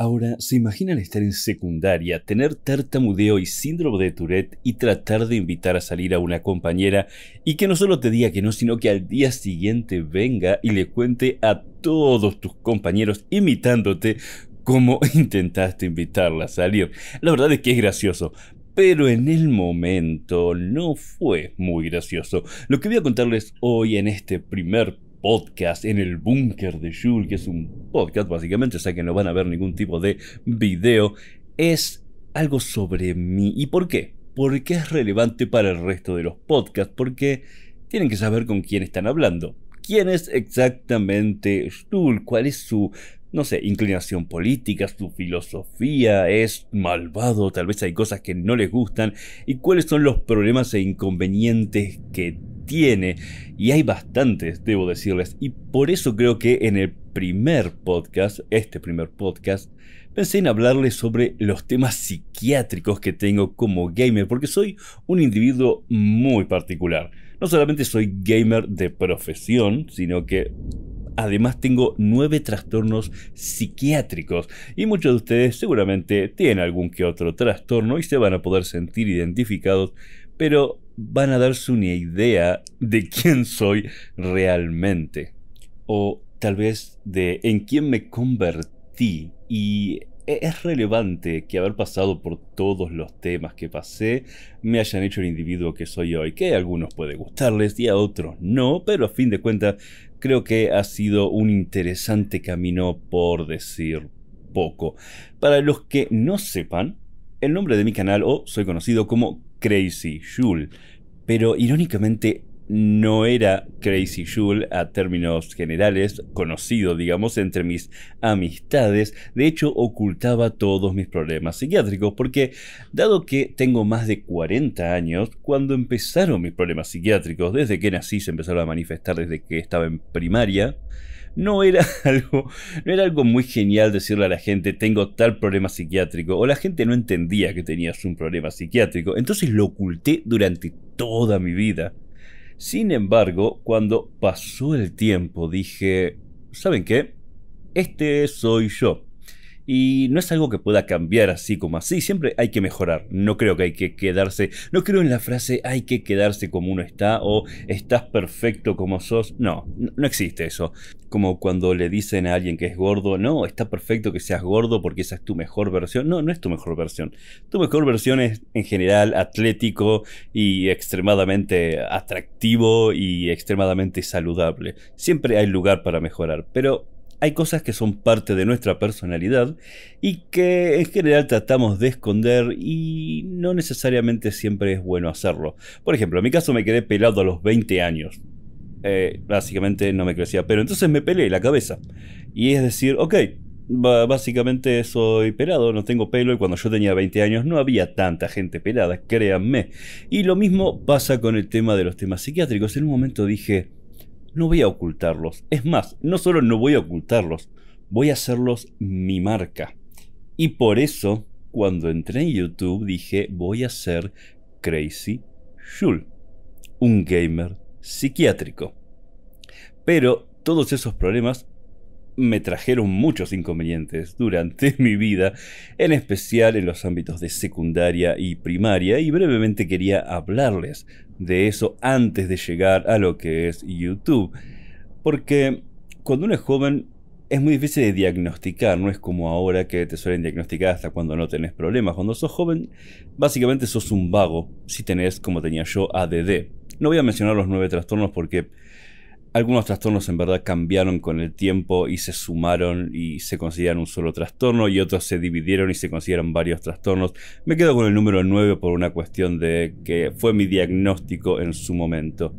Ahora, ¿se imaginan estar en secundaria, tener tartamudeo y síndrome de Tourette y tratar de invitar a salir a una compañera y que no solo te diga que no, sino que al día siguiente venga y le cuente a todos tus compañeros imitándote cómo intentaste invitarla a salir? La verdad es que es gracioso, pero en el momento no fue muy gracioso. Lo que voy a contarles hoy en este primer podcast en el búnker de Jules, que es un podcast básicamente, o sea que no van a ver ningún tipo de video, es algo sobre mí. ¿Y por qué? Porque es relevante para el resto de los podcasts, porque tienen que saber con quién están hablando. ¿Quién es exactamente Jules? ¿Cuál es su no sé, inclinación política, su filosofía es malvado, tal vez hay cosas que no les gustan, y cuáles son los problemas e inconvenientes que tiene, y hay bastantes, debo decirles, y por eso creo que en el primer podcast, este primer podcast, pensé en hablarles sobre los temas psiquiátricos que tengo como gamer, porque soy un individuo muy particular. No solamente soy gamer de profesión, sino que además tengo nueve trastornos psiquiátricos y muchos de ustedes seguramente tienen algún que otro trastorno y se van a poder sentir identificados, pero van a darse una idea de quién soy realmente o tal vez de en quién me convertí y e, es relevante que haber pasado por todos los temas que pasé me hayan hecho el individuo que soy hoy, que a algunos puede gustarles y a otros no, pero a fin de cuentas creo que ha sido un interesante camino por decir poco. Para los que no sepan, el nombre de mi canal, o soy conocido como Crazy Jule. Pero irónicamente no era Crazy Jule a términos generales, conocido, digamos, entre mis amistades. De hecho, ocultaba todos mis problemas psiquiátricos, porque dado que tengo más de 40 años, cuando empezaron mis problemas psiquiátricos, desde que nací se empezaron a manifestar desde que estaba en primaria, no era algo, no era algo muy genial decirle a la gente tengo tal problema psiquiátrico o la gente no entendía que tenías un problema psiquiátrico, entonces lo oculté durante toda mi vida. Sin embargo, cuando pasó el tiempo dije, ¿saben qué? Este soy yo. Y no es algo que pueda cambiar así como así, siempre hay que mejorar. No creo que hay que quedarse, no creo en la frase hay que quedarse como uno está o estás perfecto como sos. No, no existe eso. Como cuando le dicen a alguien que es gordo, no, está perfecto que seas gordo porque esa es tu mejor versión. No, no es tu mejor versión. Tu mejor versión es en general atlético y extremadamente atractivo y extremadamente saludable. Siempre hay lugar para mejorar, pero hay cosas que son parte de nuestra personalidad y que en general tratamos de esconder y no necesariamente siempre es bueno hacerlo. Por ejemplo, en mi caso me quedé pelado a los 20 años. Eh, básicamente no me crecía, pero entonces me pelé la cabeza. Y es decir, ok, básicamente soy pelado, no tengo pelo y cuando yo tenía 20 años no había tanta gente pelada, créanme. Y lo mismo pasa con el tema de los temas psiquiátricos. En un momento dije, no voy a ocultarlos. Es más, no solo no voy a ocultarlos, voy a hacerlos mi marca. Y por eso, cuando entré en YouTube, dije, voy a ser Crazy Shul, un gamer psiquiátrico. Pero todos esos problemas me trajeron muchos inconvenientes durante mi vida, en especial en los ámbitos de secundaria y primaria, y brevemente quería hablarles de eso antes de llegar a lo que es YouTube. Porque cuando uno es joven es muy difícil de diagnosticar, no es como ahora que te suelen diagnosticar hasta cuando no tenés problemas. Cuando sos joven, básicamente sos un vago, si tenés, como tenía yo, ADD. No voy a mencionar los nueve trastornos porque algunos trastornos en verdad cambiaron con el tiempo y se sumaron y se consideran un solo trastorno y otros se dividieron y se consideran varios trastornos. Me quedo con el número 9 por una cuestión de que fue mi diagnóstico en su momento.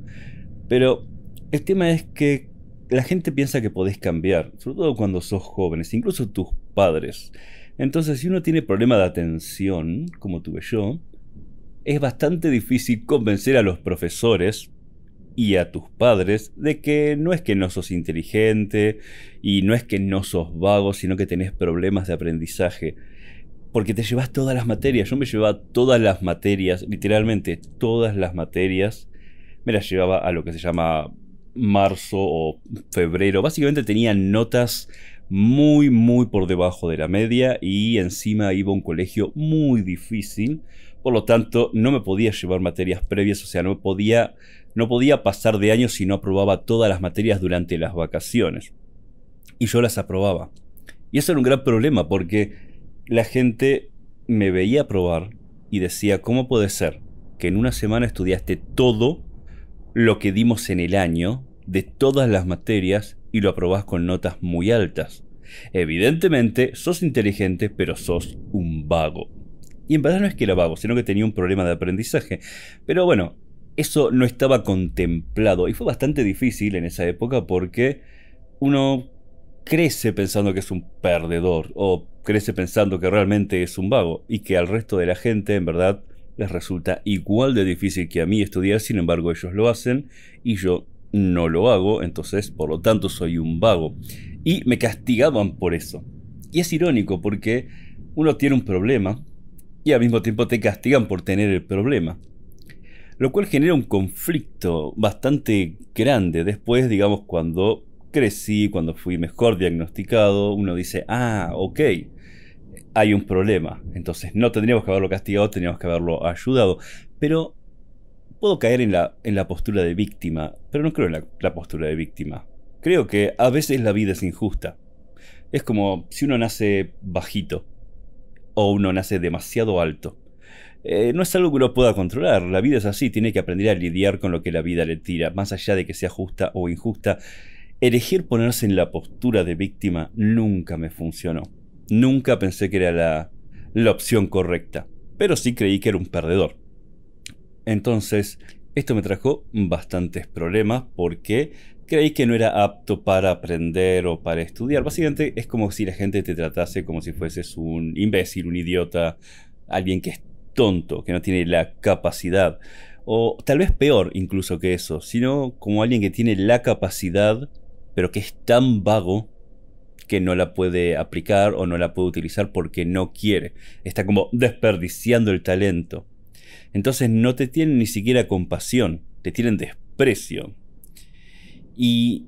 Pero el tema es que la gente piensa que podés cambiar, sobre todo cuando sos jóvenes, incluso tus padres. Entonces si uno tiene problema de atención, como tuve yo, es bastante difícil convencer a los profesores y a tus padres de que no es que no sos inteligente y no es que no sos vago, sino que tenés problemas de aprendizaje. Porque te llevas todas las materias. Yo me llevaba todas las materias, literalmente todas las materias. Me las llevaba a lo que se llama marzo o febrero. Básicamente tenía notas muy, muy por debajo de la media y encima iba a un colegio muy difícil. Por lo tanto, no me podía llevar materias previas, o sea, no podía no podía pasar de año si no aprobaba todas las materias durante las vacaciones. Y yo las aprobaba. Y eso era un gran problema porque la gente me veía aprobar y decía, ¿cómo puede ser que en una semana estudiaste todo lo que dimos en el año de todas las materias y lo aprobás con notas muy altas? Evidentemente, sos inteligente, pero sos un vago. Y en verdad no es que era vago, sino que tenía un problema de aprendizaje. Pero bueno, eso no estaba contemplado. Y fue bastante difícil en esa época porque uno crece pensando que es un perdedor o crece pensando que realmente es un vago y que al resto de la gente en verdad les resulta igual de difícil que a mí estudiar, sin embargo ellos lo hacen y yo no lo hago, entonces por lo tanto soy un vago. Y me castigaban por eso. Y es irónico porque uno tiene un problema y al mismo tiempo te castigan por tener el problema lo cual genera un conflicto bastante grande. Después, digamos, cuando crecí, cuando fui mejor diagnosticado, uno dice, ah, ok, hay un problema. Entonces no tendríamos que haberlo castigado, tendríamos que haberlo ayudado. Pero puedo caer en la, en la postura de víctima, pero no creo en la, la postura de víctima. Creo que a veces la vida es injusta. Es como si uno nace bajito o uno nace demasiado alto. Eh, no es algo que lo pueda controlar. La vida es así, tiene que aprender a lidiar con lo que la vida le tira, más allá de que sea justa o injusta. Elegir ponerse en la postura de víctima nunca me funcionó. Nunca pensé que era la, opción correcta, pero sí creí que era un perdedor. Entonces, esto me trajo bastantes problemas porque creí que no era apto para aprender o para estudiar. Básicamente es como si la gente te tratase como si fueses un imbécil, un idiota, alguien que tonto, que no tiene la capacidad, o tal vez peor incluso que eso, sino como alguien que tiene la capacidad, pero que es tan vago que no la puede aplicar o no la puede utilizar porque no quiere. Está como desperdiciando el talento. Entonces no te tienen ni siquiera compasión, te tienen desprecio. Y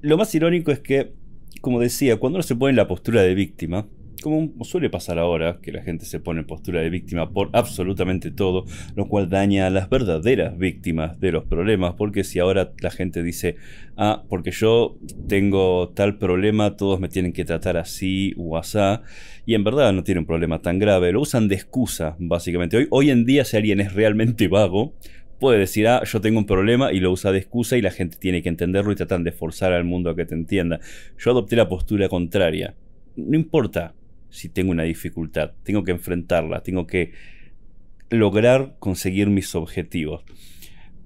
lo más irónico es que, como decía, cuando uno se pone en la postura de víctima, como suele pasar ahora, que la gente se pone en postura de víctima por absolutamente todo, lo cual daña a las verdaderas víctimas de los problemas, porque si ahora la gente dice, ah, porque yo tengo tal problema, todos me tienen que tratar así o asá, y en verdad no tiene un problema tan grave, lo usan de excusa, básicamente. Hoy, hoy en día, si alguien es realmente vago, puede decir, ah, yo tengo un problema y lo usa de excusa y la gente tiene que entenderlo y tratan de forzar al mundo a que te entienda. Yo adopté la postura contraria. No importa si tengo una dificultad. Tengo que enfrentarla, tengo que lograr conseguir mis objetivos.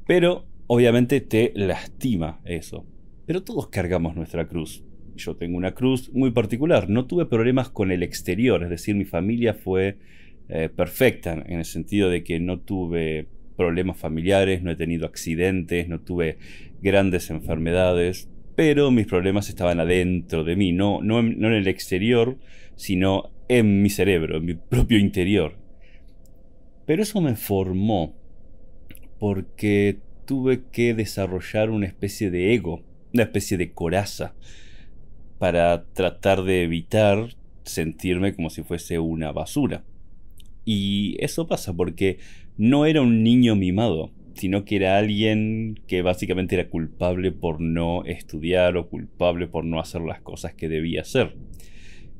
Pero obviamente te lastima eso. Pero todos cargamos nuestra cruz. Yo tengo una cruz muy particular. No tuve problemas con el exterior, es decir, mi familia fue eh, perfecta en el sentido de que no tuve problemas familiares, no he tenido accidentes, no tuve grandes enfermedades, pero mis problemas estaban adentro de mí, no, no en el exterior, sino en mi cerebro, en mi propio interior. Pero eso me formó porque tuve que desarrollar una especie de ego, una especie de coraza, para tratar de evitar sentirme como si fuese una basura. Y eso pasa porque no era un niño mimado, sino que era alguien que básicamente era culpable por no estudiar o culpable por no hacer las cosas que debía hacer.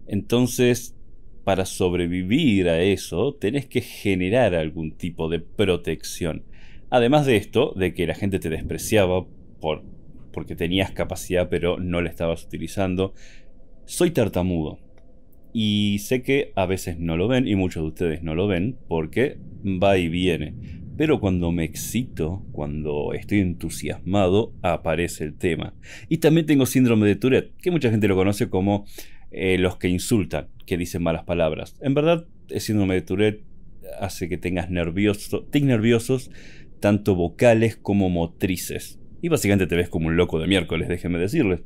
Entonces, para sobrevivir a eso, tenés que generar algún tipo de protección. Además de esto, de que la gente te despreciaba por, porque tenías capacidad pero no la estabas utilizando, soy tartamudo. Y sé que a veces no lo ven y muchos de ustedes no lo ven porque va y viene. Pero cuando me excito, cuando estoy entusiasmado, aparece el tema. Y también tengo síndrome de Tourette, que mucha gente lo conoce como eh, los que insultan, que dicen malas palabras. En verdad, el síndrome de Tourette hace que tengas nervioso, tic nerviosos, tanto vocales como motrices. Y básicamente te ves como un loco de miércoles, déjenme decirles.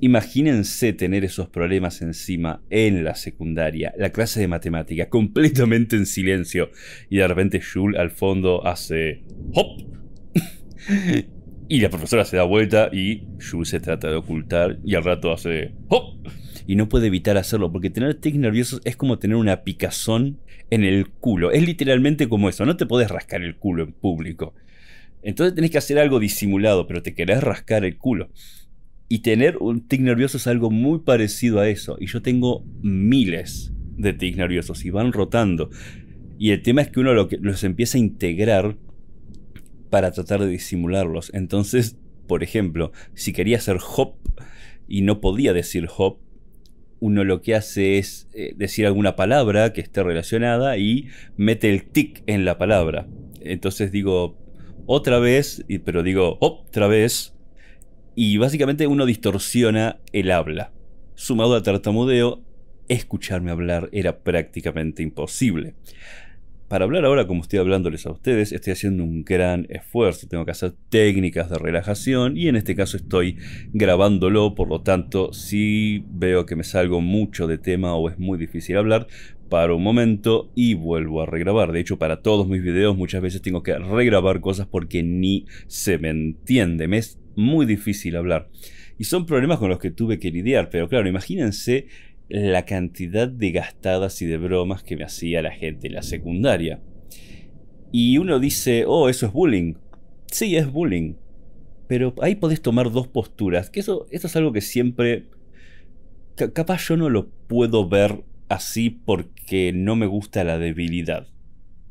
Imagínense tener esos problemas encima en la secundaria, la clase de matemática, completamente en silencio, y de repente Jules al fondo hace ¡Hop! y la profesora se da vuelta y Jules se trata de ocultar y al rato hace ¡Hop! y no puede evitar hacerlo, porque tener tics nerviosos es como tener una picazón en el culo. Es literalmente como eso, no te puedes rascar el culo en público. Entonces tenés que hacer algo disimulado, pero te querés rascar el culo. Y tener un tic nervioso es algo muy parecido a eso. Y yo tengo miles de tics nerviosos y van rotando. Y el tema es que uno los empieza a integrar para tratar de disimularlos. Entonces, por ejemplo, si quería hacer hop y no podía decir hop, uno lo que hace es eh, decir alguna palabra que esté relacionada y mete el tic en la palabra. Entonces digo otra vez, pero digo otra vez, y básicamente uno distorsiona el habla. Sumado a tartamudeo, escucharme hablar era prácticamente imposible para hablar ahora como estoy hablándoles a ustedes, estoy haciendo un gran esfuerzo, tengo que hacer técnicas de relajación y en este caso estoy grabándolo, por lo tanto, si veo que me salgo mucho de tema o es muy difícil hablar, paro un momento y vuelvo a regrabar. De hecho, para todos mis videos muchas veces tengo que regrabar cosas porque ni se me entiende, me es muy difícil hablar. Y son problemas con los que tuve que lidiar, pero claro, imagínense la cantidad de gastadas y de bromas que me hacía la gente en la secundaria. Y uno dice, oh, eso es bullying. Sí, es bullying. Pero ahí podés tomar dos posturas, que eso, es algo que siempre... capaz yo no lo puedo ver así porque no me gusta la debilidad.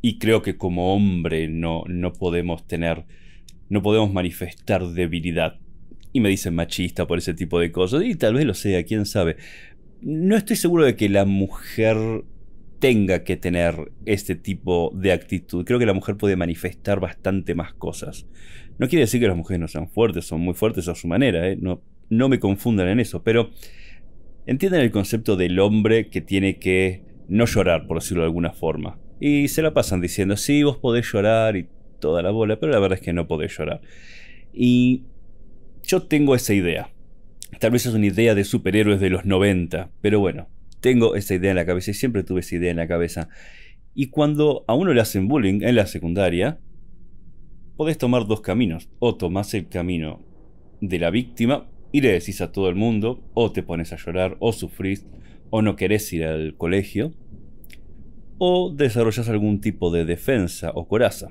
Y creo que como hombre no, no podemos tener, no podemos manifestar debilidad. Y me dicen machista por ese tipo de cosas, y tal vez lo sea, quién sabe no estoy seguro de que la mujer tenga que tener este tipo de actitud. Creo que la mujer puede manifestar bastante más cosas. No quiere decir que las mujeres no sean fuertes, son muy fuertes a su manera, ¿eh? no, no me confundan en eso, pero entienden el concepto del hombre que tiene que no llorar, por decirlo de alguna forma. Y se la pasan diciendo, sí, vos podés llorar y toda la bola, pero la verdad es que no podés llorar. Y yo tengo esa idea Tal vez es una idea de superhéroes de los 90, pero bueno, tengo esa idea en la cabeza y siempre tuve esa idea en la cabeza. Y cuando a uno le hacen bullying en la secundaria, podés tomar dos caminos. O tomás el camino de la víctima y le decís a todo el mundo, o te pones a llorar, o sufrís, o no querés ir al colegio, o desarrollas algún tipo de defensa o coraza.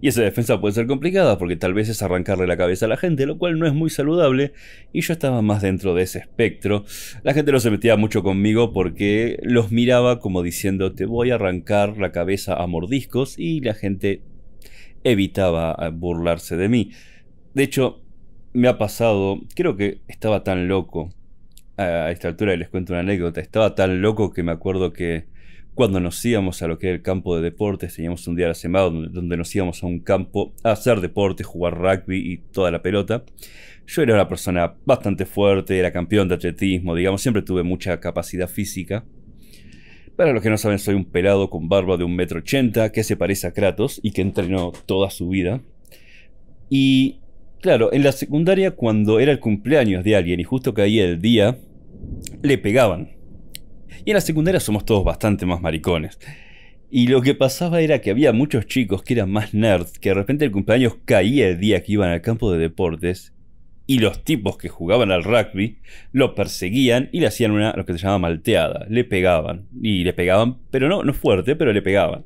Y esa defensa puede ser complicada porque tal vez es arrancarle la cabeza a la gente, lo cual no es muy saludable. Y yo estaba más dentro de ese espectro. La gente no se metía mucho conmigo porque los miraba como diciendo te voy a arrancar la cabeza a mordiscos y la gente evitaba eh, burlarse de mí. De hecho, me ha pasado, creo que estaba tan loco. A esta altura les cuento una anécdota. Estaba tan loco que me acuerdo que cuando nos íbamos a lo que era el campo de deportes, teníamos un día a la semana donde, nos íbamos a un campo a hacer deporte, jugar rugby y toda la pelota. Yo era una persona bastante fuerte, era campeón de atletismo, digamos, siempre tuve mucha capacidad física. Para los que no saben, soy un pelado con barba de un metro ochenta que se parece a Kratos y que entrenó toda su vida. Y claro, en la secundaria cuando era el cumpleaños de alguien y justo caía el día, le pegaban y en la secundaria somos todos bastante más maricones. Y lo que pasaba era que había muchos chicos que eran más nerds, que de repente el cumpleaños caía el día que iban al campo de deportes, y los tipos que jugaban al rugby lo perseguían y le hacían una, lo que se llama malteada, le pegaban, y le pegaban, pero no, no fuerte, pero le pegaban,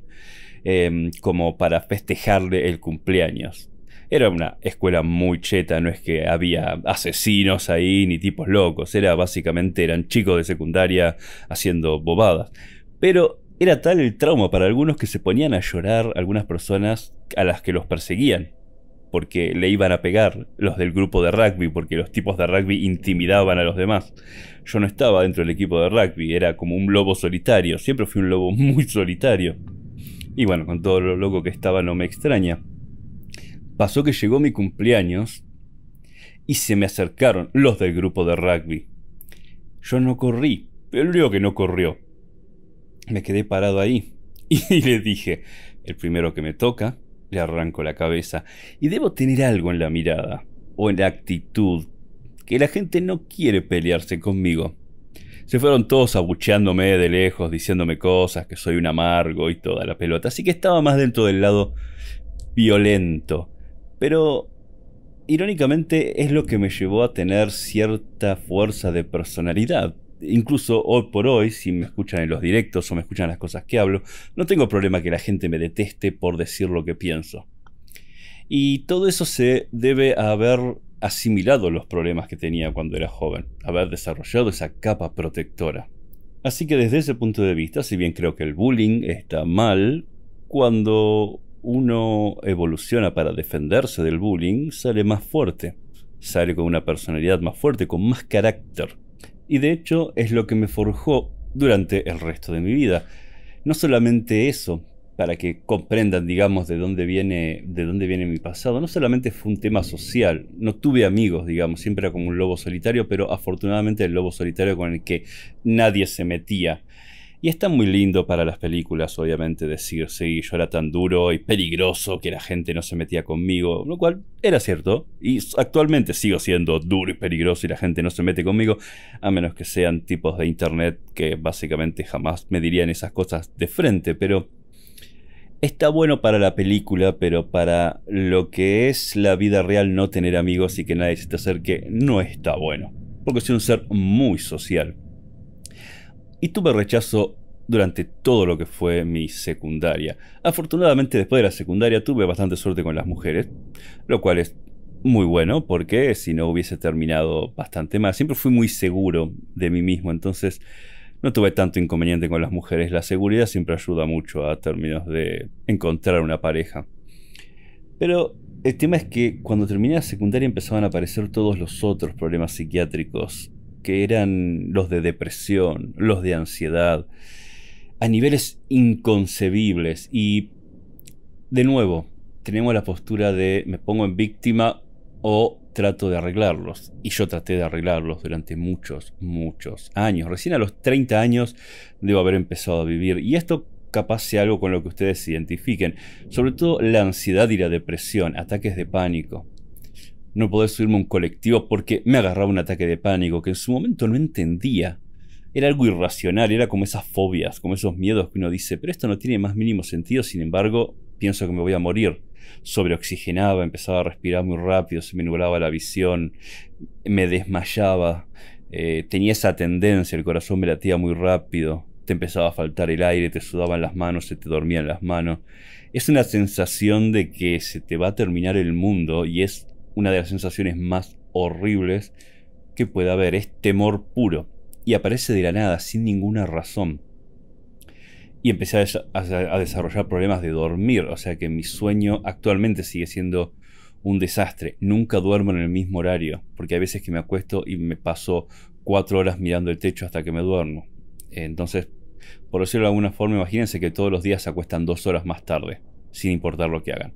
em, como para festejarle el cumpleaños. Era una escuela muy cheta, no es que había asesinos ahí ni tipos locos, era básicamente eran chicos de secundaria haciendo bobadas. Pero era tal el trauma para algunos que se ponían a llorar algunas personas a las que los perseguían porque le iban a pegar los del grupo de rugby, porque los tipos de rugby intimidaban a los demás. Yo no estaba dentro del equipo de rugby, era como un lobo solitario, siempre fui un lobo muy solitario. Y bueno, con todo lo loco que estaba no me extraña pasó que llegó mi cumpleaños y se me acercaron los del grupo de rugby. Yo no corrí, pero creo que no corrió. Me quedé parado ahí y le dije, el primero que me toca, le arranco la cabeza y debo tener algo en la mirada o en la actitud que la gente no quiere pelearse conmigo. Se fueron todos abucheándome de lejos, diciéndome cosas, que soy un amargo y toda la pelota. Así que estaba más dentro del lado violento pero irónicamente es lo que me llevó a tener cierta fuerza de personalidad. Incluso hoy por hoy, si me escuchan en los directos o me escuchan las cosas que hablo, no tengo problema que la gente me deteste por decir lo que pienso. Y todo eso se debe a haber asimilado los problemas que tenía cuando era joven, haber desarrollado esa capa protectora. Así que desde ese punto de vista, si bien creo que el bullying está mal, cuando uno evoluciona para defenderse del bullying, sale más fuerte, sale con una personalidad más fuerte, con más carácter. Y de hecho es lo que me forjó durante el resto de mi vida. No solamente eso, para que comprendan, digamos, de dónde viene, de dónde viene mi pasado. No solamente fue un tema social, no tuve amigos, digamos, siempre era como un lobo solitario, pero afortunadamente el lobo solitario con el que nadie se metía. Y está muy lindo para las películas, obviamente, decir, sí, yo era tan duro y peligroso que la gente no se metía conmigo, lo cual era cierto. Y actualmente sigo siendo duro y peligroso y la gente no se mete conmigo, a menos que sean tipos de internet que básicamente jamás me dirían esas cosas de frente, pero... Está bueno para la película, pero para lo que es la vida real no tener amigos y que nadie se te acerque, no está bueno. Porque soy un ser muy social y tuve rechazo durante todo lo que fue mi secundaria. Afortunadamente después de la secundaria tuve bastante suerte con las mujeres, lo cual es muy bueno porque si no hubiese terminado bastante mal. Siempre fui muy seguro de mí mismo, entonces no tuve tanto inconveniente con las mujeres. La seguridad siempre ayuda mucho a términos de encontrar una pareja. Pero el tema es que cuando terminé la secundaria empezaban a aparecer todos los otros problemas psiquiátricos que eran los de depresión, los de ansiedad, a niveles inconcebibles. Y, de nuevo, tenemos la postura de me pongo en víctima o trato de arreglarlos. Y yo traté de arreglarlos durante muchos, muchos años. Recién a los 30 años debo haber empezado a vivir. Y esto capaz sea algo con lo que ustedes se identifiquen. Sobre todo la ansiedad y la depresión, ataques de pánico, no poder subirme a un colectivo porque me agarraba un ataque de pánico que en su momento no entendía. Era algo irracional, era como esas fobias, como esos miedos que uno dice, pero esto no tiene más mínimo sentido, sin embargo, pienso que me voy a morir. Sobreoxigenaba, empezaba a respirar muy rápido, se me nublaba la visión, me desmayaba, eh, tenía esa tendencia, el corazón me latía muy rápido, te empezaba a faltar el aire, te sudaban las manos, se te dormían las manos. Es una sensación de que se te va a terminar el mundo y es una de las sensaciones más horribles que puede haber, es temor puro. Y aparece de la nada, sin ninguna razón. Y empecé a, desarrollar problemas de dormir, o sea que mi sueño actualmente sigue siendo un desastre. Nunca duermo en el mismo horario, porque hay veces que me acuesto y me paso cuatro horas mirando el techo hasta que me duermo. Entonces, por decirlo de alguna forma, imagínense que todos los días se acuestan dos horas más tarde, sin importar lo que hagan.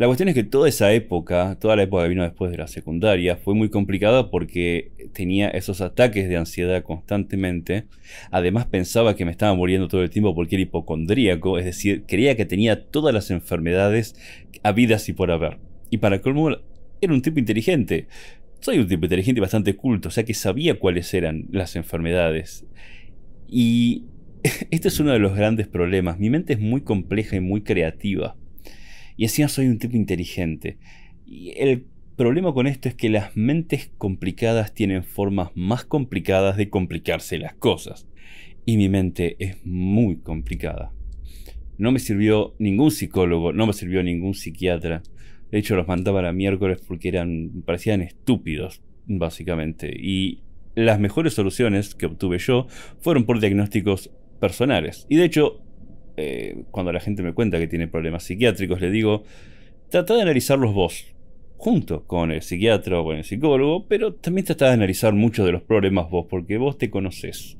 La cuestión es que toda esa época, toda la época que vino después de la secundaria, fue muy complicada porque tenía esos ataques de ansiedad constantemente. Además pensaba que me estaba muriendo todo el tiempo porque era hipocondríaco, es decir, creía que tenía todas las enfermedades habidas y por haber. Y para colmo, era un tipo inteligente. Soy un tipo inteligente bastante culto, o sea que sabía cuáles eran las enfermedades. Y este es uno de los grandes problemas. Mi mente es muy compleja y muy creativa. Y así soy un tipo inteligente. Y el problema con esto es que las mentes complicadas tienen formas más complicadas de complicarse las cosas. Y mi mente es muy complicada. No me sirvió ningún psicólogo, no me sirvió ningún psiquiatra. De hecho, los mandaba a miércoles porque eran, parecían estúpidos, básicamente. Y las mejores soluciones que obtuve yo fueron por diagnósticos personales. Y de hecho, eh, cuando la gente me cuenta que tiene problemas psiquiátricos, le digo, trata de analizarlos vos, junto con el psiquiatra o con el psicólogo, pero también trata de analizar muchos de los problemas vos, porque vos te conoces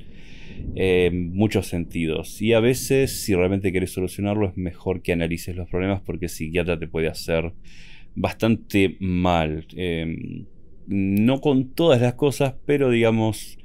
eh, en muchos sentidos. Y a veces, si realmente quieres solucionarlo, es mejor que analices los problemas porque el psiquiatra te puede hacer bastante mal. Em, no con todas las cosas, pero digamos,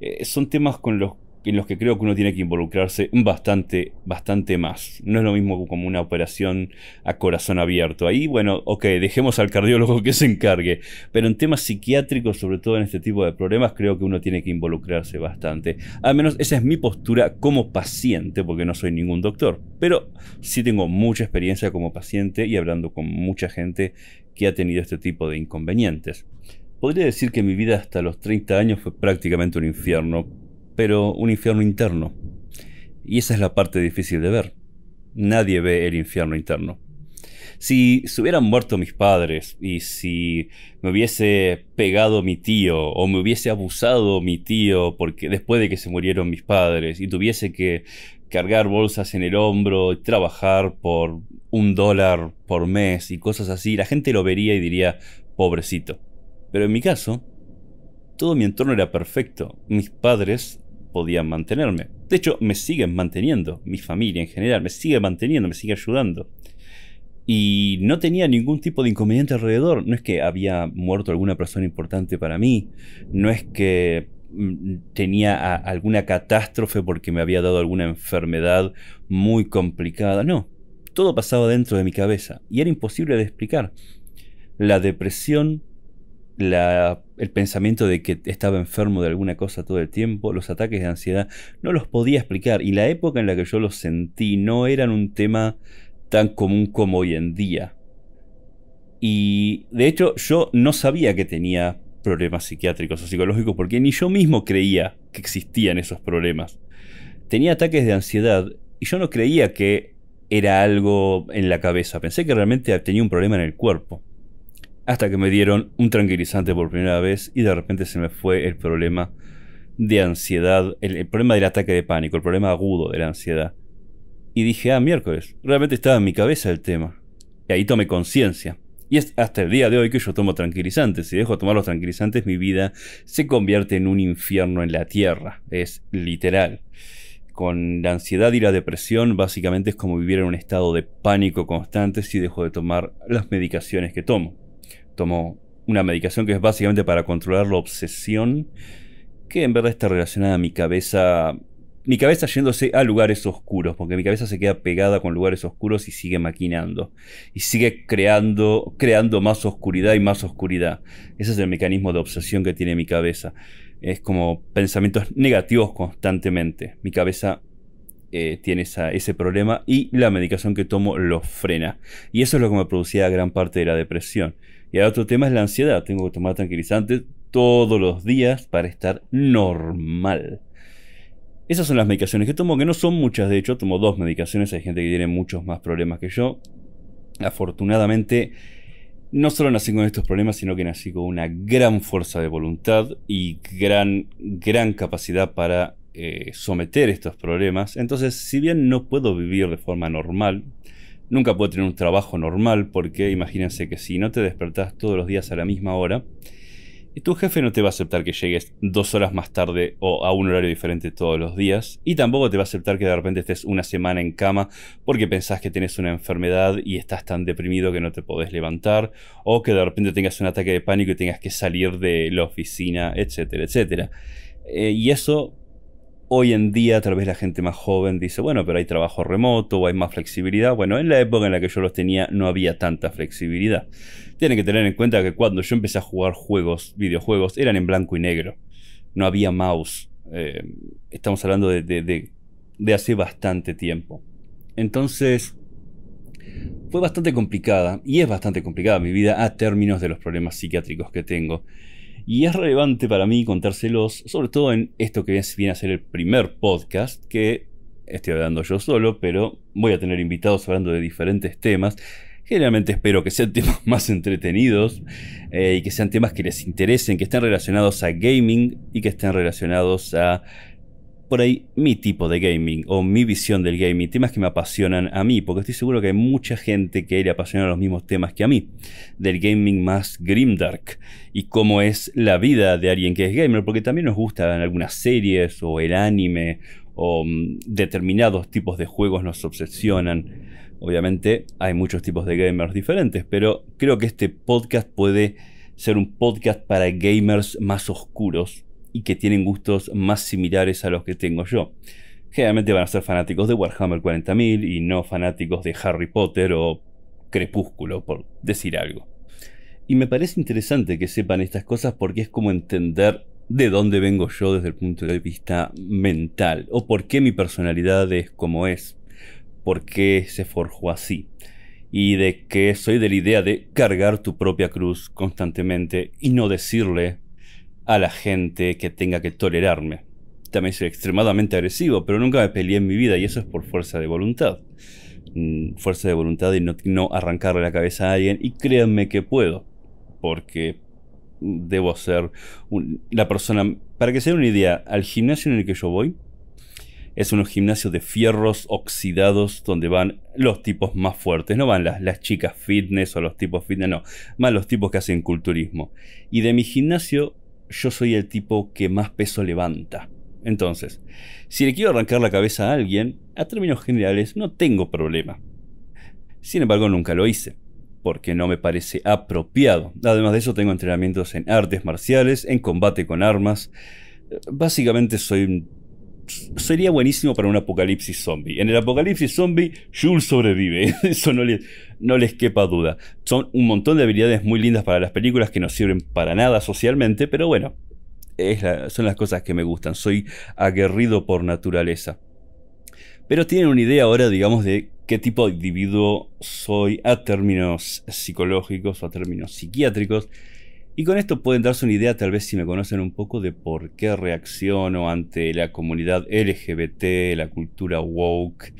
eh, son temas con los en los que creo que uno tiene que involucrarse bastante, bastante más. No es lo mismo como una operación a corazón abierto. Ahí, bueno, ok, dejemos al cardiólogo que se encargue. Pero en temas psiquiátricos, sobre todo en este tipo de problemas, creo que uno tiene que involucrarse bastante. Al menos esa es mi postura como paciente, porque no soy ningún doctor. Pero sí tengo mucha experiencia como paciente y hablando con mucha gente que ha tenido este tipo de inconvenientes. Podría decir que mi vida hasta los 30 años fue prácticamente un infierno, pero un infierno interno. Y esa es la parte difícil de ver. Nadie ve el infierno interno. Si se hubieran muerto mis padres y si me hubiese pegado mi tío o me hubiese abusado mi tío porque después de que se murieron mis padres y tuviese que cargar bolsas en el hombro, y trabajar por un dólar por mes y cosas así, la gente lo vería y diría, pobrecito. Pero en mi caso, todo mi entorno era perfecto. Mis padres podían mantenerme. De hecho, me siguen manteniendo, mi familia en general, me sigue manteniendo, me sigue ayudando. Y no tenía ningún tipo de inconveniente alrededor. No es que había muerto alguna persona importante para mí, no es que mm, tenía alguna catástrofe porque me había dado alguna enfermedad muy complicada, no. Todo pasaba dentro de mi cabeza y era imposible de explicar. La depresión el pensamiento de que estaba enfermo de alguna cosa todo el tiempo, los ataques de ansiedad, no los podía explicar. Y la época en la que yo los sentí no eran un tema tan común como hoy en día. Y de hecho yo no sabía que tenía problemas psiquiátricos o psicológicos porque ni yo mismo creía que existían esos problemas. Tenía ataques de ansiedad y yo no creía que era algo en la cabeza. Pensé que realmente tenía un problema en el cuerpo hasta que me dieron un tranquilizante por primera vez y de repente se me fue el problema de ansiedad, el, problema del ataque de pánico, el problema agudo de la ansiedad. Y dije, ah, miércoles, realmente estaba en mi cabeza el tema. Y ahí tomé conciencia. Y es hasta el día de hoy que yo tomo tranquilizantes. Si dejo de tomar los tranquilizantes, mi vida se convierte en un infierno en la tierra. Es literal. Con la ansiedad y la depresión, básicamente es como vivir en un estado de pánico constante si dejo de tomar las medicaciones que tomo tomó una medicación que es básicamente para controlar la obsesión, que en verdad está relacionada a mi cabeza, mi cabeza yéndose a lugares oscuros, porque mi cabeza se queda pegada con lugares oscuros y sigue maquinando, y sigue creando, creando más oscuridad y más oscuridad. Ese es el mecanismo de obsesión que tiene mi cabeza. Es como pensamientos negativos constantemente. Mi cabeza eh, tiene ese problema y la medicación que tomo lo frena. Y eso es lo que me producía gran parte de la depresión. Y el otro tema es la ansiedad. Tengo que tomar tranquilizantes todos los días para estar normal. Esas son las medicaciones que tomo, que no son muchas, de hecho, tomo dos medicaciones, hay gente que tiene muchos más problemas que yo. Afortunadamente, no solo nací con estos problemas, sino que nací con una gran fuerza de voluntad y gran, gran capacidad para eh, someter estos problemas. Entonces, si bien no puedo vivir de forma normal, nunca puedo tener un trabajo normal porque imagínense que si no te despertás todos los días a la misma hora, tu jefe no te va a aceptar que llegues dos horas más tarde o a un horario diferente todos los días. Y tampoco te va a aceptar que de repente estés una semana en cama porque pensás que tenés una enfermedad y estás tan deprimido que no te podés levantar. O que de repente tengas un ataque de pánico y tengas que salir de la oficina, etcétera, etcétera. Eh, y eso Hoy en día tal vez la gente más joven dice, bueno, pero hay trabajo remoto o hay más flexibilidad. Bueno, en la época en la que yo los tenía no había tanta flexibilidad. Tienen que tener en cuenta que cuando yo empecé a jugar juegos, videojuegos, eran en blanco y negro. No había mouse. Eh, estamos hablando de, de, de hace bastante tiempo. Entonces, fue bastante complicada, y es bastante complicada mi vida a términos de los problemas psiquiátricos que tengo. Y es relevante para mí contárselos, sobre todo en esto que viene a ser el primer podcast, que estoy hablando yo solo, pero voy a tener invitados hablando de diferentes temas. Generalmente espero que sean temas más entretenidos eh, y que sean temas que les interesen, que estén relacionados a gaming y que estén relacionados a por ahí mi tipo de gaming o mi visión del gaming, temas que me apasionan a mí, porque estoy seguro que hay mucha gente que le apasionan los mismos temas que a mí, del gaming más grimdark y cómo es la vida de alguien que es gamer, porque también nos gustan algunas series o el anime o mm, determinados tipos de juegos nos obsesionan. Obviamente hay muchos tipos de gamers diferentes, pero creo que este podcast puede ser un podcast para gamers más oscuros y que tienen gustos más similares a los que tengo yo. Generalmente van a ser fanáticos de Warhammer 40.000 y no fanáticos de Harry Potter o Crepúsculo, por decir algo. Y me parece interesante que sepan estas cosas porque es como entender de dónde vengo yo desde el punto de vista mental o por qué mi personalidad es como es, por qué se forjó así y de que soy de la idea de cargar tu propia cruz constantemente y no decirle a la gente que tenga que tolerarme. También soy extremadamente agresivo, pero nunca me peleé en mi vida y eso es por fuerza de voluntad. Mm, fuerza de voluntad y no, arrancarle la cabeza a alguien y créanme que puedo, porque debo ser la persona... Para que se den una idea, al gimnasio en el que yo voy, es un gimnasio de fierros oxidados donde van los tipos más fuertes. No van las, las, chicas fitness o los tipos fitness, no. más los tipos que hacen culturismo. Y de mi gimnasio yo soy el tipo que más peso levanta. Entonces, si le quiero arrancar la cabeza a alguien, a términos generales no tengo problema. Sin embargo, nunca lo hice, porque no me parece apropiado. Además de eso, tengo entrenamientos en artes marciales, en combate con armas. Básicamente soy un sería buenísimo para un apocalipsis zombie. En el apocalipsis zombie, Jules sobrevive. Eso no, les quepa duda. Son un montón de habilidades muy lindas para las películas que no sirven para nada socialmente, pero bueno, son las cosas que me gustan. Soy aguerrido por naturaleza. Pero tienen una idea ahora, digamos, de qué tipo de individuo soy a términos psicológicos o a términos psiquiátricos. Y con esto pueden darse una idea, tal vez si me conocen un poco, de por qué reacciono ante la comunidad LGBT, la cultura woke,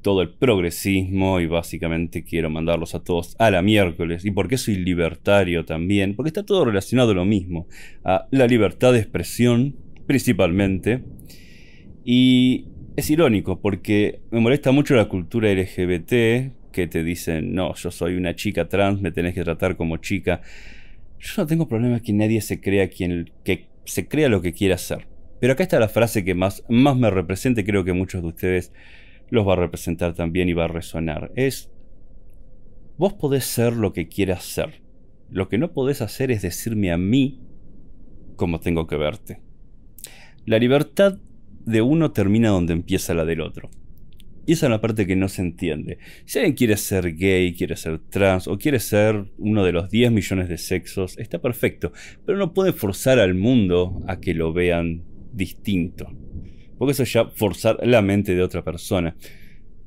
todo el progresismo y básicamente quiero mandarlos a todos a la miércoles. ¿Y por qué soy libertario también? Porque está todo relacionado a lo mismo, a la libertad de expresión principalmente. Y es irónico porque me molesta mucho la cultura LGBT, que te dicen, no, yo soy una chica trans, me tenés que tratar como chica. Yo no tengo problema que nadie se crea quien que se crea lo que quiera hacer. Pero acá está la frase que más, más me representa y creo que muchos de ustedes los va a representar también y va a resonar. Es, vos podés ser lo que quieras ser. Lo que no podés hacer es decirme a mí cómo tengo que verte. La libertad de uno termina donde empieza la del otro. Y esa es la parte que no se entiende. Si alguien quiere ser gay, quiere ser trans o quiere ser uno de los 10 millones de sexos, está perfecto. Pero no puede forzar al mundo a que lo vean distinto. Porque eso ya forzar la mente de otra persona.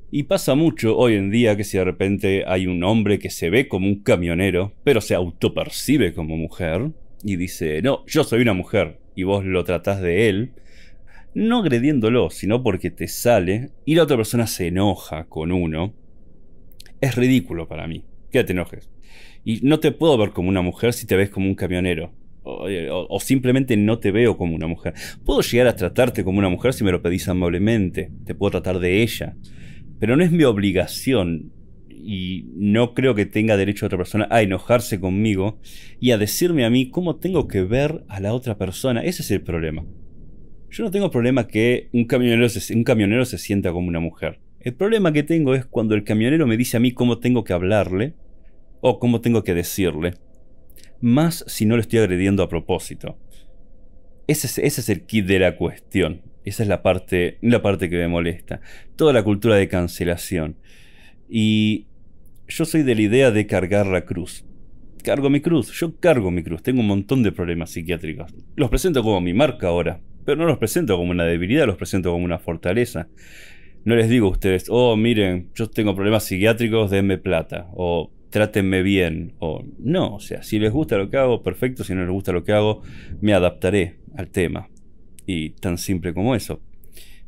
Y pasa mucho hoy en día que si de repente hay un hombre que se ve como un camionero, pero se autopercibe como mujer, y dice, no, yo soy una mujer, y vos lo tratás de él, no agrediéndolo, sino porque te sale y la otra persona se enoja con uno, es ridículo para mí. Que te enojes. Y no te puedo ver como una mujer si te ves como un camionero. Eh, o, simplemente no te veo como una mujer. Puedo llegar a tratarte como una mujer si me lo pedís amablemente. Te puedo tratar de ella. Pero no es mi obligación. Y no creo que tenga derecho otra persona a enojarse conmigo y a decirme a mí cómo tengo que ver a la otra persona. Ese es el problema. Yo no tengo problema que un camionero, se, un camionero se sienta como una mujer. El problema que tengo es cuando el camionero me dice a mí cómo tengo que hablarle o cómo tengo que decirle. Más si no lo estoy agrediendo a propósito. Ese es, ese es el kit de la cuestión. Esa es la parte, la parte que me molesta. Toda la cultura de cancelación. Y yo soy de la idea de cargar la cruz. Cargo mi cruz, yo cargo mi cruz. Tengo un montón de problemas psiquiátricos. Los presento como mi marca ahora pero no los presento como una debilidad, los presento como una fortaleza. No les digo a ustedes, oh, miren, yo tengo problemas psiquiátricos, denme plata, o trátenme bien, o no, o sea, si les gusta lo que hago, perfecto, si no les gusta lo que hago, me adaptaré al tema. Y tan simple como eso.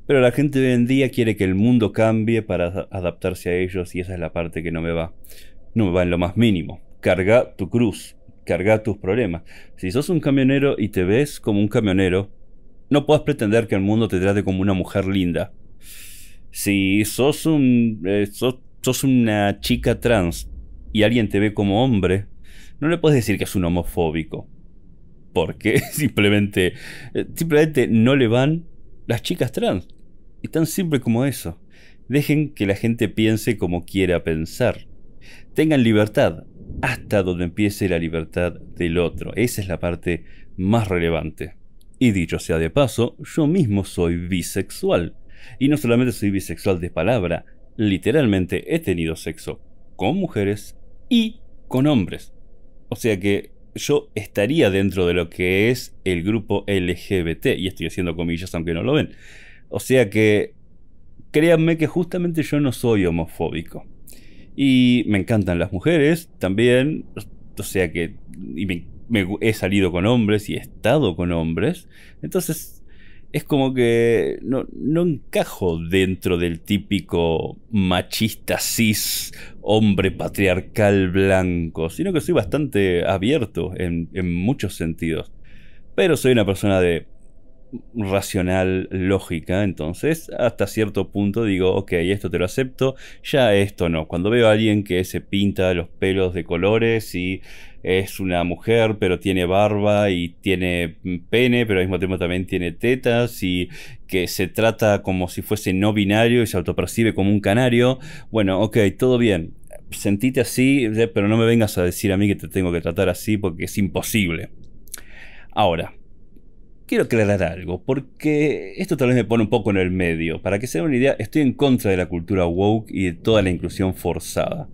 Pero la gente hoy en día quiere que el mundo cambie para adaptarse a ellos y esa es la parte que no me va. No me va en lo más mínimo. Carga tu cruz, carga tus problemas. Si sos un camionero y te ves como un camionero, no puedes pretender que el mundo te trate como una mujer linda. Si sos, un, eh, sos, sos una chica trans y alguien te ve como hombre, no le puedes decir que es un homofóbico. Porque simplemente, eh, simplemente no le van las chicas trans. Y tan simple como eso. Dejen que la gente piense como quiera pensar. Tengan libertad hasta donde empiece la libertad del otro. Esa es la parte más relevante. Y dicho sea de paso, yo mismo soy bisexual. Y no solamente soy bisexual de palabra, literalmente he tenido sexo con mujeres y con hombres. O sea que yo estaría dentro de lo que es el grupo LGBT, y estoy haciendo comillas aunque no lo ven. O sea que créanme que justamente yo no soy homofóbico. Y me encantan las mujeres también, o sea que he salido con hombres y he estado con hombres. Entonces, es como que no, encajo dentro del típico machista cis, hombre patriarcal blanco, sino que soy bastante abierto en muchos sentidos. Pero soy una persona de racional, lógica. Entonces, hasta cierto punto digo, ok, esto te lo acepto, ya esto no. Cuando veo a alguien que se pinta los pelos de colores y es una mujer, pero tiene barba y tiene pene, pero al mismo tiempo también tiene tetas y que se trata como si fuese no binario y se autopercibe como un canario. Bueno, ok, todo bien. Sentite así, eh, pero no me vengas a decir a mí que te tengo que tratar así porque es imposible. Ahora, Quiero aclarar algo, porque esto tal vez me pone un poco en el medio. Para que se den una idea, estoy en contra de la cultura woke y de toda la inclusión forzada.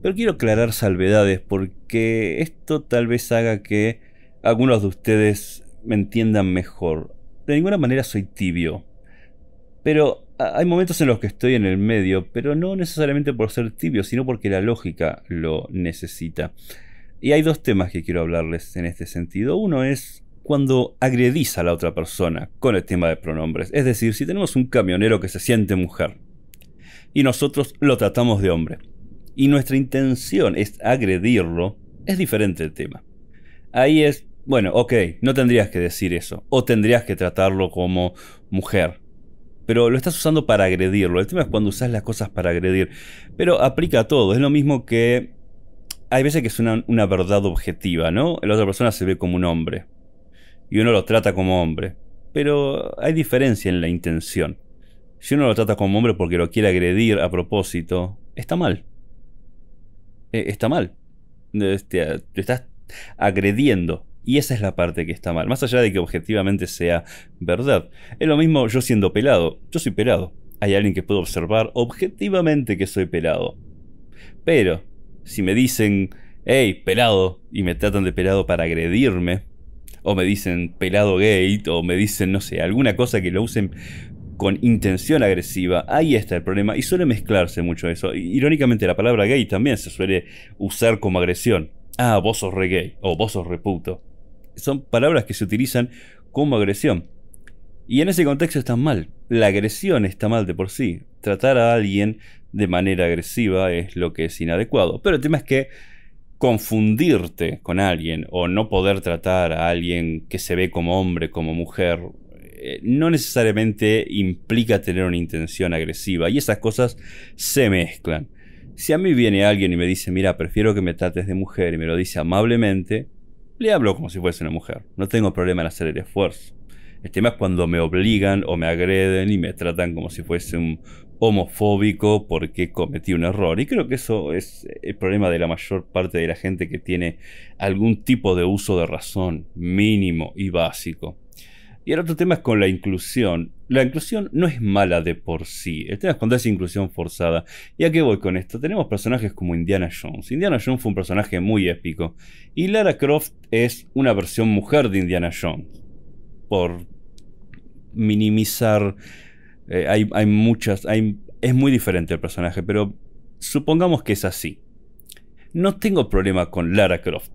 Pero quiero aclarar salvedades porque esto tal vez haga que algunos de ustedes me entiendan mejor. De ninguna manera soy tibio. Pero hay momentos en los que estoy en el medio, pero no necesariamente por ser tibio, sino porque la lógica lo necesita. Y hay dos temas que quiero hablarles en este sentido. Uno es cuando agrediza a la otra persona con el tema de pronombres. Es decir, si tenemos un camionero que se siente mujer y nosotros lo tratamos de hombre y nuestra intención es agredirlo, es diferente el tema. Ahí es, bueno, ok, no tendrías que decir eso o tendrías que tratarlo como mujer. Pero lo estás usando para agredirlo. El tema es cuando usas las cosas para agredir. Pero aplica a todo. Es lo mismo que hay veces que es una, una, verdad objetiva, ¿no? La otra persona se ve como un hombre y uno lo trata como hombre. Pero hay diferencia en la intención. Si uno lo trata como hombre porque lo quiere agredir a propósito, está mal. Eh, está mal. Este, te estás agrediendo. Y esa es la parte que está mal. Más allá de que objetivamente sea verdad. Es lo mismo yo siendo pelado. Yo soy pelado. Hay alguien que puede observar objetivamente que soy pelado. Pero, si me dicen, hey, pelado, y me tratan de pelado para agredirme, o me dicen pelado gay. o me dicen, no sé, alguna cosa que lo usen con intención agresiva. Ahí está el problema. Y suele mezclarse mucho eso. Irónicamente, la palabra gay también se suele usar como agresión. Ah, vos sos re gay, o vos sos reputo. Son palabras que se utilizan como agresión. Y en ese contexto están mal. La agresión está mal de por sí. Tratar a alguien de manera agresiva es lo que es inadecuado. Pero el tema es que confundirte con alguien o no poder tratar a alguien que se ve como hombre, como mujer, eh, no necesariamente implica tener una intención agresiva y esas cosas se mezclan. Si a mí viene alguien y me dice, mira, prefiero que me trates de mujer y me lo dice amablemente, le hablo como si fuese una mujer. No tengo problema en hacer el esfuerzo. El tema es cuando me obligan o me agreden y me tratan como si fuese un, homofóbico porque cometí un error. Y creo que eso es el problema de la mayor parte de la gente que tiene algún tipo de uso de razón mínimo y básico. Y el otro tema es con la inclusión. La inclusión no es mala de por sí. El tema es cuando es inclusión forzada. ¿Y a qué voy con esto? Tenemos personajes como Indiana Jones. Indiana Jones fue un personaje muy épico. Y Lara Croft es una versión mujer de Indiana Jones. Por minimizar eh, hay, muchas, es muy diferente el personaje, pero supongamos que es así. No tengo problema con Lara Croft.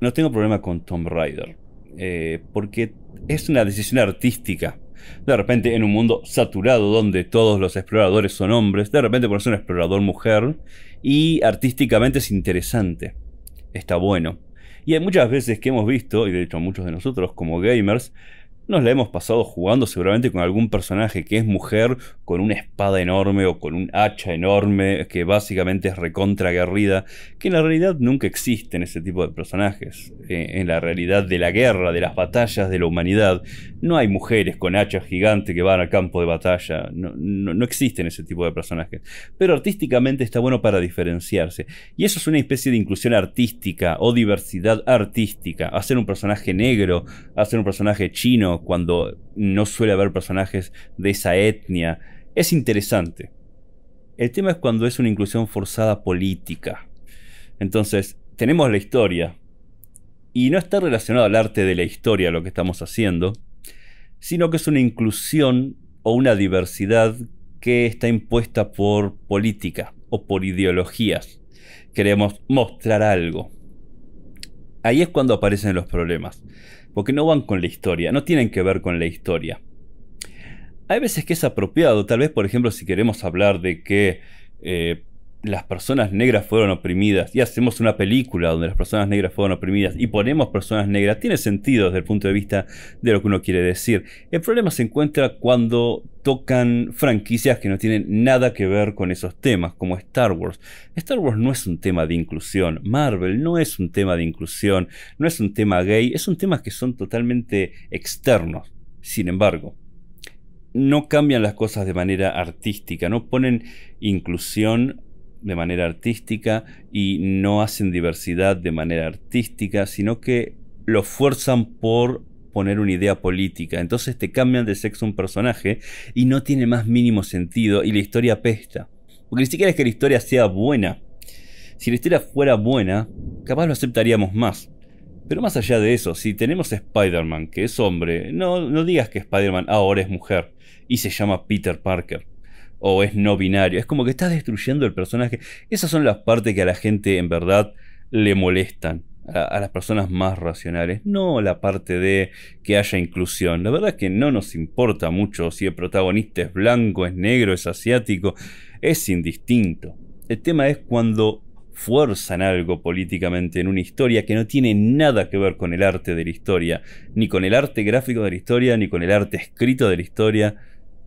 No tengo problema con Tom Raider. Eh, porque es una decisión artística. De repente, en un mundo saturado donde todos los exploradores son hombres, de repente pones un explorador mujer y artísticamente es interesante. Está bueno. Y hay muchas veces que hemos visto, y de hecho muchos de nosotros como gamers, nos la hemos pasado jugando seguramente con algún personaje que es mujer, con una espada enorme o con un hacha enorme, que básicamente es recontra que en la realidad nunca existen ese tipo de personajes. Eh, en la realidad de la guerra, de las batallas, de la humanidad, no hay mujeres con hachas gigantes que van al campo de batalla, no existen ese tipo de personajes. Pero artísticamente está bueno para diferenciarse. Y eso es una especie de inclusión artística o diversidad artística. Hacer un personaje negro, hacer un personaje chino, cuando no suele haber personajes de esa etnia. Es interesante. El tema es cuando es una inclusión forzada política. Entonces, tenemos la historia. Y no está relacionado al arte de la historia lo que estamos haciendo, sino que es una inclusión o una diversidad que está impuesta por política o por ideologías. Queremos mostrar algo. Ahí es cuando aparecen los problemas porque no van con la historia, no tienen que ver con la historia. Hay veces que es apropiado, tal vez por ejemplo si queremos hablar de que eh, las personas negras fueron oprimidas y hacemos una película donde las personas negras fueron oprimidas y ponemos personas negras, tiene sentido desde el punto de vista de lo que uno quiere decir. El problema se encuentra cuando tocan franquicias que no tienen nada que ver con esos temas, como Star Wars. Star Wars no es un tema de inclusión, Marvel no es un tema de inclusión, no es un tema gay, es un tema que son totalmente externos. Sin embargo, no cambian las cosas de manera artística, no ponen inclusión de manera artística y no hacen diversidad de manera artística, sino que lo fuerzan por poner una idea política. Entonces te cambian de sexo un personaje y no tiene más mínimo sentido y la historia pesta. Porque ni siquiera es que la historia sea buena. Si la historia fuera buena, capaz lo aceptaríamos más. Pero más allá de eso, si tenemos a Spider-Man, que es hombre, no, no digas que Spider-Man ahora es mujer y se llama Peter Parker o es no binario. Es como que estás destruyendo el personaje. Esas son las partes que a la gente en verdad le molestan. A, las personas más racionales, no la parte de que haya inclusión. La verdad es que no nos importa mucho si el protagonista es blanco, es negro, es asiático, es indistinto. El tema es cuando fuerzan algo políticamente en una historia que no tiene nada que ver con el arte de la historia, ni con el arte gráfico de la historia, ni con el arte escrito de la historia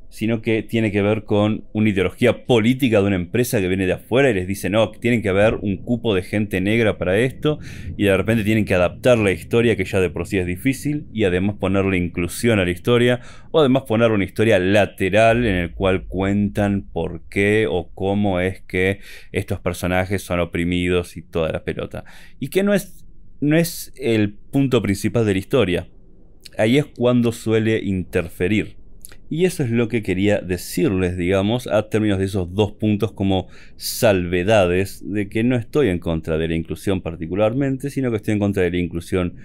sino que tiene que ver con una ideología política de una empresa que viene de afuera y les dice, no, tienen que haber un cupo de gente negra para esto, y de repente tienen que adaptar la historia, que ya de por sí es difícil, y además ponerle inclusión a la historia, o además poner una historia lateral en el cual cuentan por qué o cómo es que estos personajes son oprimidos y toda la pelota. Y que no es el punto principal de la historia. Ahí es cuando suele interferir y eso es lo que quería decirles, digamos, a términos de esos dos puntos como salvedades, de que no estoy en contra de la inclusión particularmente, sino que estoy en contra de la inclusión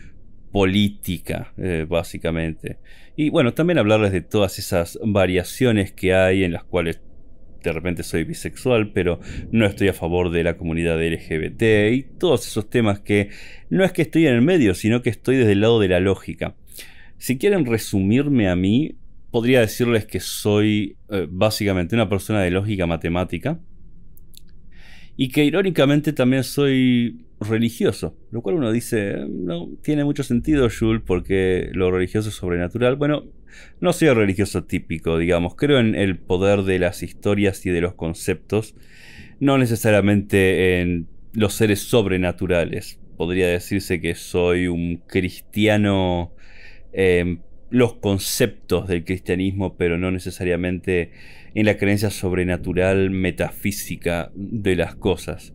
política, eh, básicamente. Y bueno, también hablarles de todas esas variaciones que hay en las cuales de repente soy bisexual, pero no estoy a favor de la comunidad LGBT y todos esos temas que no es que estoy en el medio, sino que estoy desde el lado de la lógica. Si quieren resumirme a mí, podría decirles que soy eh, básicamente una persona de lógica matemática y que irónicamente también soy religioso, lo cual uno dice, eh, no tiene mucho sentido, Jules, porque lo religioso es sobrenatural. Bueno, no soy religioso típico, digamos, creo en el poder de las historias y de los conceptos, no necesariamente en los seres sobrenaturales. Podría decirse que soy un cristiano... Em, los conceptos del cristianismo, pero no necesariamente en la creencia sobrenatural, metafísica de las cosas.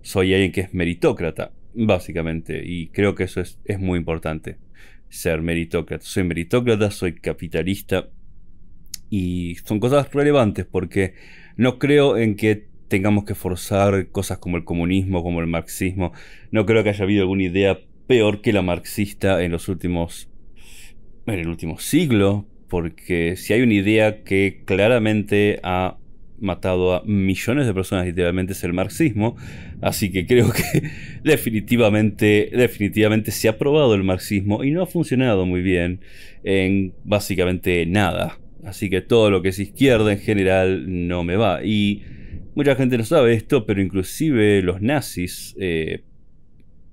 Soy alguien que es meritócrata, básicamente, y creo que eso es, muy importante, ser meritócrata. Soy meritócrata, soy capitalista, y son cosas relevantes porque no creo en que tengamos que forzar cosas como el comunismo, como el marxismo. No creo que haya habido alguna idea peor que la marxista en los últimos en el último siglo, porque si hay una idea que claramente ha matado a millones de personas literalmente es el marxismo, así que creo que definitivamente, definitivamente se ha probado el marxismo y no ha funcionado muy bien en básicamente nada, así que todo lo que es izquierda en general no me va y mucha gente no sabe esto, pero inclusive los nazis eh,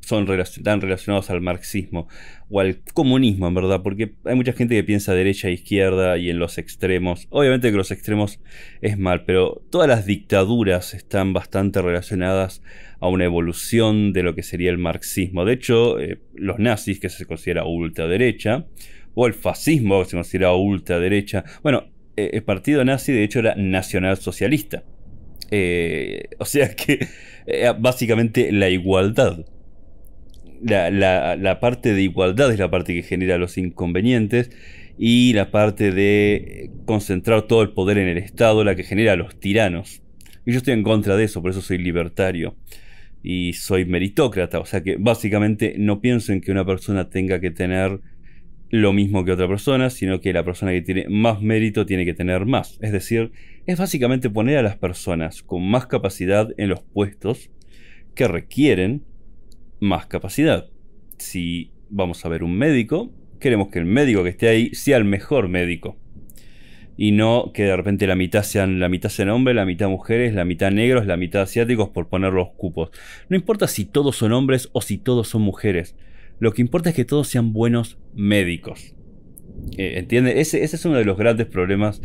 son, están relacionados al marxismo o al comunismo, en verdad, porque hay mucha gente que piensa derecha e izquierda y en los extremos. Obviamente que los extremos es mal, pero todas las dictaduras están bastante relacionadas a una evolución de lo que sería el marxismo. De hecho, eh, los nazis, que se considera ultraderecha, o el fascismo, que se considera ultraderecha. Bueno, eh, el partido nazi, de hecho, era nacionalsocialista. Eh, o sea que eh, básicamente la igualdad la, parte de igualdad es la parte que genera los inconvenientes y la parte de eh, concentrar todo el poder en el Estado la que genera los tiranos. Y yo estoy en contra de eso, por eso soy libertario y soy meritócrata, o sea que básicamente no pienso en que una persona tenga que tener lo mismo que otra persona, sino que la persona que tiene más mérito tiene que tener más. Es decir, es básicamente poner a las personas con más capacidad en los puestos que requieren más capacidad. Si vamos a ver un médico, queremos que el médico que esté ahí sea el mejor médico. Y no que de repente la mitad sean la mitad hombres, la mitad mujeres, la mitad negros, la mitad asiáticos por poner los cupos. No importa si todos son hombres o si todos son mujeres. Lo que importa es que todos sean buenos médicos. Eh, ¿Entiende? Ese, es uno de los grandes problemas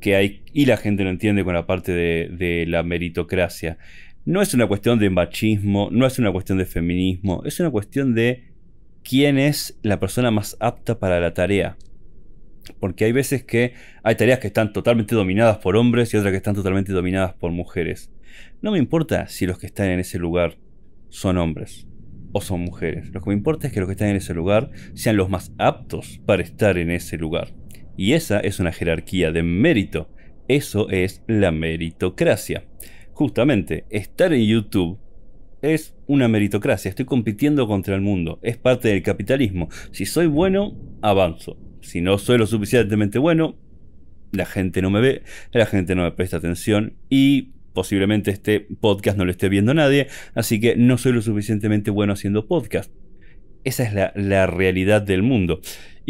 que hay y la gente no entiende con la parte de la meritocracia. No es una cuestión de machismo, no es una cuestión de feminismo, es una cuestión de quién es la persona más apta para la tarea. Porque hay veces que hay tareas que están totalmente dominadas por hombres y otras que están totalmente dominadas por mujeres. No me importa si los que están en ese lugar son hombres o son mujeres. Lo que me importa es que los que están en ese lugar sean los más aptos para estar en ese lugar. Y esa es una jerarquía de mérito. Eso es la meritocracia justamente estar en YouTube es una meritocracia, estoy compitiendo contra el mundo, es parte del capitalismo. Si soy bueno, avanzo. Si no soy lo suficientemente bueno, la gente no me ve, la gente no me presta atención y posiblemente este podcast no lo esté viendo nadie, así que no soy lo suficientemente bueno haciendo podcast. Esa es la, la realidad del mundo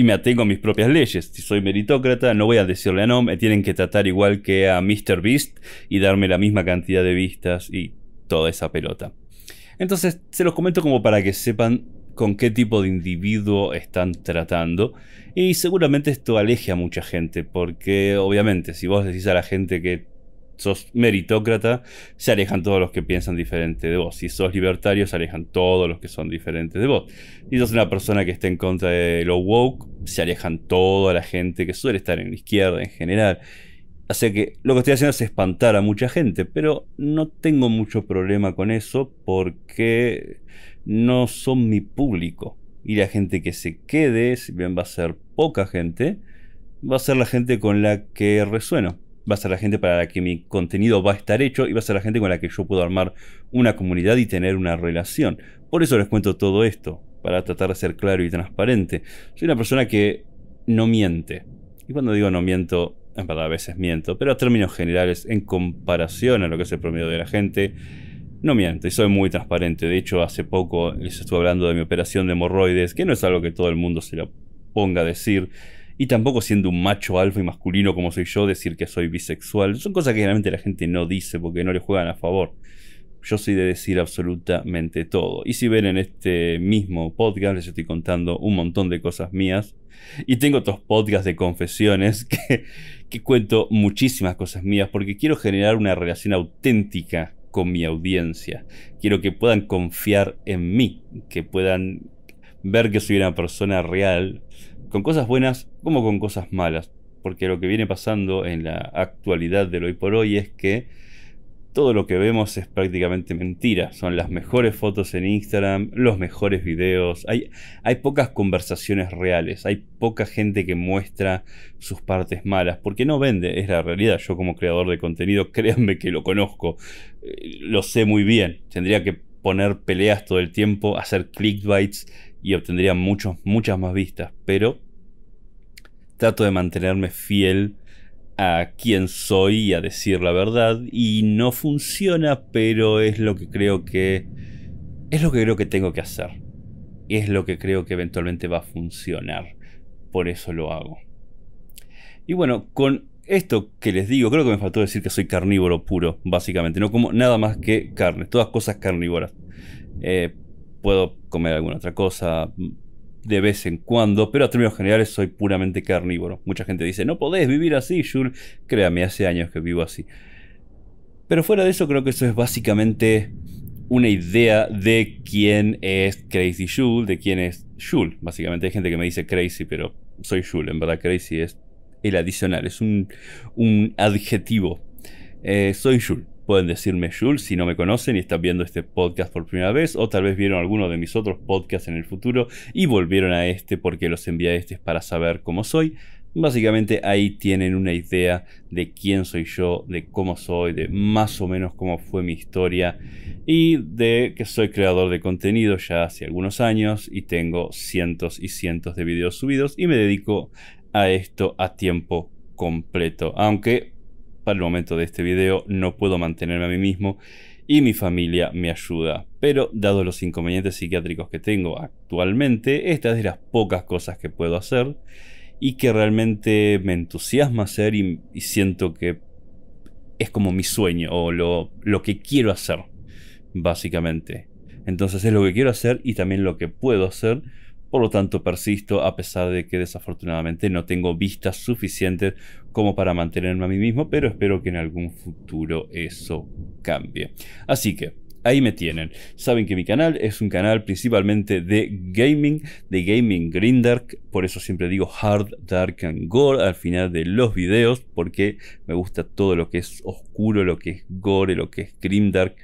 y me atengo a mis propias leyes. Si soy meritócrata, no voy a decirle a no, me tienen que tratar igual que a Mr. Beast y darme la misma cantidad de vistas y toda esa pelota. Entonces, se los comento como para que sepan con qué tipo de individuo están tratando. Y seguramente esto aleje a mucha gente, porque obviamente si vos decís a la gente que sos meritócrata, se alejan todos los que piensan diferente de vos. Si sos libertario, se alejan todos los que son diferentes de vos. Si sos una persona que está en contra de lo woke, se alejan toda la gente que suele estar en la izquierda en general. Así que lo que estoy haciendo es espantar a mucha gente, pero no tengo mucho problema con eso porque no son mi público. Y la gente que se quede, si bien va a ser poca gente, va a ser la gente con la que resueno va a ser la gente para la que mi contenido va a estar hecho y va a ser la gente con la que yo puedo armar una comunidad y tener una relación. Por eso les cuento todo esto, para tratar de ser claro y transparente. Soy una persona que no miente. Y cuando digo no miento, en verdad a veces miento, pero a términos generales, en comparación a lo que es el promedio de la gente, no miento y soy muy transparente. De hecho, hace poco les estuve hablando de mi operación de hemorroides, que no es algo que todo el mundo se lo ponga a decir y tampoco siendo un macho alfa y masculino como soy yo, decir que soy bisexual. Son cosas que generalmente la gente no dice porque no le juegan a favor. Yo soy de decir absolutamente todo. Y si ven en este mismo podcast, les estoy contando un montón de cosas mías. Y tengo otros podcasts de confesiones que, que cuento muchísimas cosas mías porque quiero generar una relación auténtica con mi audiencia. Quiero que puedan confiar en mí, que puedan ver que soy una persona real con cosas buenas como con cosas malas, porque lo que viene pasando en la actualidad del hoy por hoy es que todo lo que vemos es prácticamente mentira. Son las mejores fotos en Instagram, los mejores videos. Hay, hay, pocas conversaciones reales, hay poca gente que muestra sus partes malas, porque no vende, es la realidad. Yo como creador de contenido, créanme que lo conozco, eh, lo sé muy bien. Tendría que poner peleas todo el tiempo, hacer clickbaits y obtendría muchos, muchas más vistas, pero trato de mantenerme fiel a quien soy y a decir la verdad y no funciona, pero es lo que creo que es lo que creo que tengo que hacer. Es lo que creo que eventualmente va a funcionar. Por eso lo hago. Y bueno, con esto que les digo, creo que me faltó decir que soy carnívoro puro, básicamente. No como nada más que carne, todas cosas carnívoras. Eh, puedo comer alguna otra cosa mm, de vez en cuando, pero a términos generales soy puramente carnívoro. Mucha gente dice, no podés vivir así, Jules. Créame, hace años que vivo así. Pero fuera de eso, creo que eso es básicamente una idea de quién es Crazy Jules, de quién es Jules. Básicamente hay gente que me dice Crazy, pero soy Jules. En verdad, Crazy es el adicional, es un, adjetivo. Eh, soy Jules. Pueden decirme Jules si no me conocen y están viendo este podcast por primera vez, o tal vez vieron alguno de mis otros podcasts en el futuro y volvieron a este porque los envié a este para saber cómo soy. Básicamente ahí tienen una idea de quién soy yo, de cómo soy, de más o menos cómo fue mi historia y de que soy creador de contenido ya hace algunos años y tengo cientos y cientos de videos subidos y me dedico a esto a tiempo completo. Aunque al momento de este video no puedo mantenerme a mí mismo y mi familia me ayuda. Pero dado los inconvenientes psiquiátricos que tengo actualmente, esta es de las pocas cosas que puedo hacer y que realmente me entusiasma hacer y, siento que es como mi sueño o lo, lo que quiero hacer, básicamente. Entonces es lo que quiero hacer y también lo que puedo hacer por lo tanto, persisto a pesar de que desafortunadamente no tengo vistas suficientes como para mantenerme a mí mismo, pero espero que en algún futuro eso cambie. Así que, ahí me tienen. Saben que mi canal es un canal principalmente de gaming, de gaming green dark, por eso siempre digo hard, dark and gore al final de los videos, porque me gusta todo lo que es oscuro, lo que es gore, lo que es grim dark.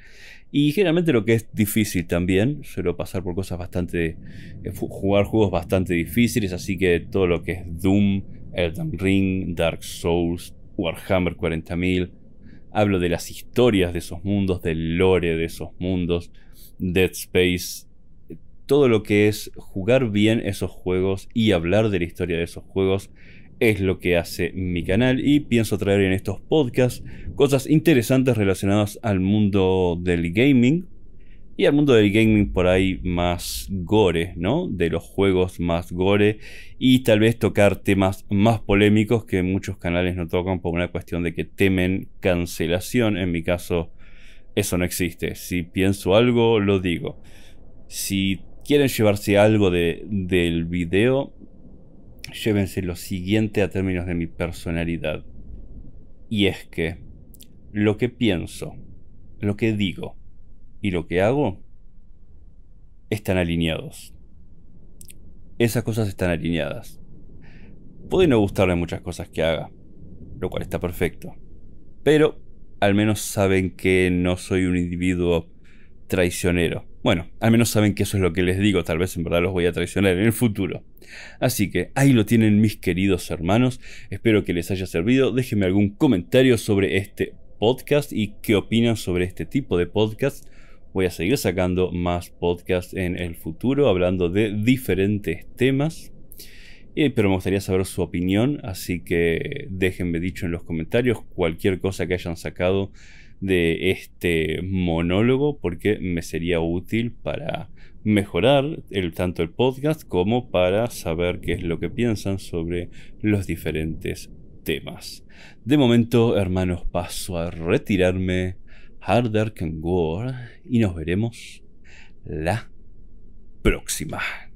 Y generalmente lo que es difícil también, suelo pasar por cosas bastante. Eh, jugar juegos bastante difíciles, así que todo lo que es Doom, Elden Ring, Dark Souls, Warhammer 40.000. Hablo de las historias de esos mundos, del lore de esos mundos, Dead Space. Eh, todo lo que es jugar bien esos juegos y hablar de la historia de esos juegos es lo que hace mi canal y pienso traer en estos podcasts cosas interesantes relacionadas al mundo del gaming y al mundo del gaming por ahí más gore, ¿no? De los juegos más gore y tal vez tocar temas más polémicos que muchos canales no tocan por una cuestión de que temen cancelación. En mi caso, eso no existe. Si pienso algo, lo digo. Si quieren llevarse algo del video, llévense lo siguiente a términos de mi personalidad. Y es que lo que pienso, lo que digo y lo que hago están alineados. Esas cosas están alineadas. Puede no gustarle muchas cosas que haga, lo cual está perfecto. Pero al menos saben que no soy un individuo traicionero bueno, al menos saben que eso es lo que les digo, tal vez en verdad los voy a traicionar en el futuro. Así que ahí lo tienen mis queridos hermanos, espero que les haya servido, déjenme algún comentario sobre este podcast y qué opinan sobre este tipo de podcast. Voy a seguir sacando más podcasts en el futuro hablando de diferentes temas. Eh, pero me gustaría saber su opinión, así que déjenme dicho en los comentarios cualquier cosa que hayan sacado de este monólogo porque me sería útil para mejorar tanto el podcast como para saber qué es lo que piensan sobre los diferentes temas. De momento, hermanos, paso a retirarme. Harder Can Go y nos veremos la próxima.